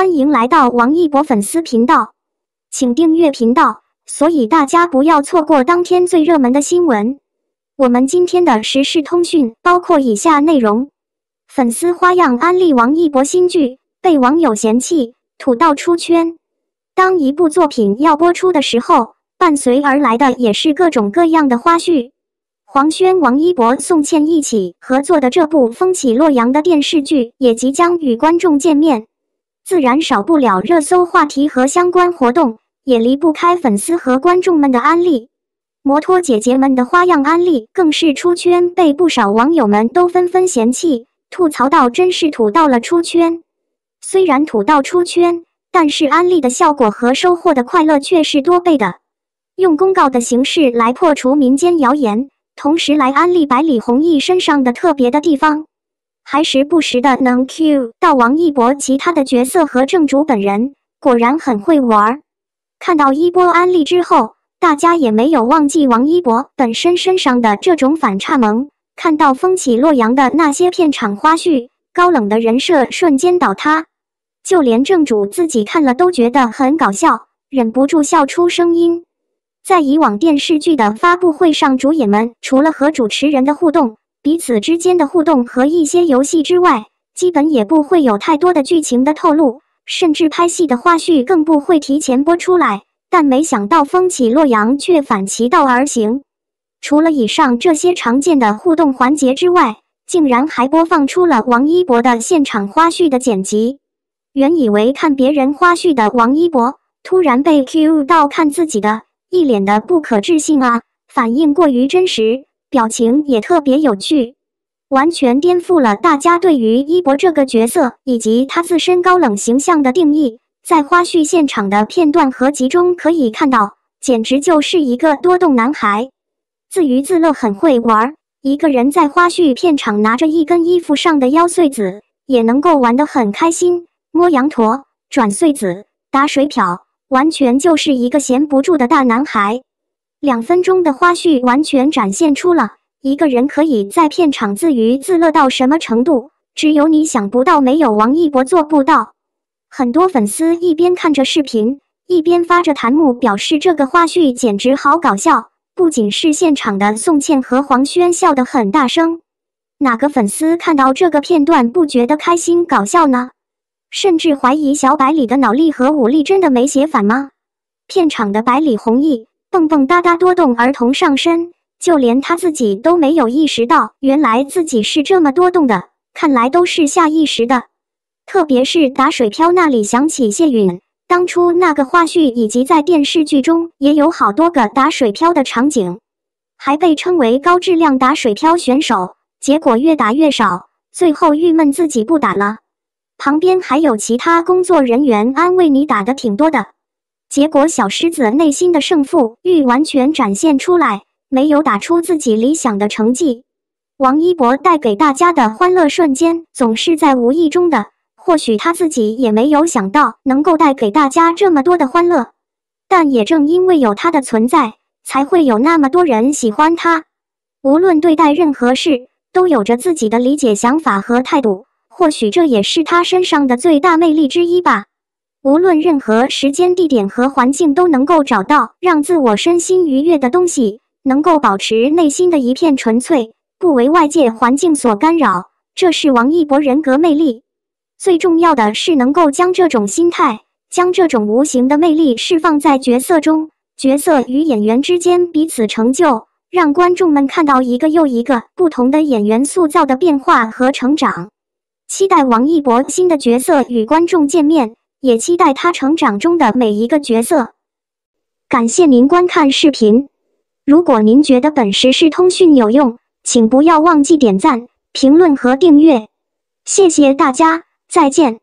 欢迎来到王一博粉丝频道，请订阅频道，所以大家不要错过当天最热门的新闻。我们今天的时事通讯包括以下内容：粉丝花样安利王一博新剧被网友嫌弃，土到出圈。当一部作品要播出的时候，伴随而来的也是各种各样的花絮。黄轩、王一博、宋茜一起合作的这部《风起洛阳》的电视剧也即将与观众见面。自然少不了热搜话题和相关活动，也离不开粉丝和观众们的安利。摩托姐姐们的花样安利更是出圈，被不少网友们都纷纷嫌弃，吐槽到真是土到了出圈。虽然土到出圈，但是安利的效果和收获的快乐却是多倍的。用公告的形式来破除民间谣言，同时来安利百里弘毅身上的特别的地方。还时不时的能 cue 到王一博其他的角色和正主本人，果然很会玩。看到一波安利之后，大家也没有忘记王一博本身身上的这种反差萌。看到《风起洛阳》的那些片场花絮，高冷的人设瞬间倒塌，就连正主自己看了都觉得很搞笑，忍不住笑出声音。在以往电视剧的发布会上，主演们除了和主持人的互动，彼此之间的互动和一些游戏之外，基本也不会有太多的剧情的透露，甚至拍戏的花絮更不会提前播出来。但没想到《风起洛阳》却反其道而行，除了以上这些常见的互动环节之外，竟然还播放出了王一博的现场花絮的剪辑。原以为看别人花絮的王一博，突然被 Q 到看自己的一脸的不可置信啊，反应过于真实。表情也特别有趣，完全颠覆了大家对于一博这个角色以及他自身高冷形象的定义。在花絮现场的片段合集中可以看到，简直就是一个多动男孩，自娱自乐，很会玩。一个人在花絮片场拿着一根衣服上的腰穗子，也能够玩得很开心，摸羊驼、转穗子、打水漂，完全就是一个闲不住的大男孩。两分钟的花絮完全展现出了一个人可以在片场自娱自乐到什么程度，只有你想不到，没有王一博做不到。很多粉丝一边看着视频，一边发着弹幕，表示这个花絮简直好搞笑。不仅是现场的宋茜和黄轩笑得很大声，哪个粉丝看到这个片段不觉得开心搞笑呢？甚至怀疑小百里的脑力和武力真的没写反吗？片场的百里弘毅。蹦蹦哒哒多动儿童上身，就连他自己都没有意识到，原来自己是这么多动的。看来都是下意识的，特别是打水漂那里，想起谢允当初那个花絮，以及在电视剧中也有好多个打水漂的场景，还被称为高质量打水漂选手。结果越打越少，最后郁闷自己不打了。旁边还有其他工作人员安慰你，打的挺多的。结果小狮子内心的胜负欲完全展现出来，没有打出自己理想的成绩。王一博带给大家的欢乐瞬间，总是在无意中的，或许他自己也没有想到能够带给大家这么多的欢乐。但也正因为有他的存在，才会有那么多人喜欢他。无论对待任何事，都有着自己的理解、想法和态度，或许这也是他身上的最大魅力之一吧。无论任何时间、地点和环境，都能够找到让自我身心愉悦的东西，能够保持内心的一片纯粹，不为外界环境所干扰。这是王一博人格魅力。最重要的是能够将这种心态、将这种无形的魅力释放在角色中，角色与演员之间彼此成就，让观众们看到一个又一个不同的演员塑造的变化和成长。期待王一博新的角色与观众见面。也期待他成长中的每一个角色。感谢您观看视频。如果您觉得本实时通讯有用，请不要忘记点赞、评论和订阅。谢谢大家，再见。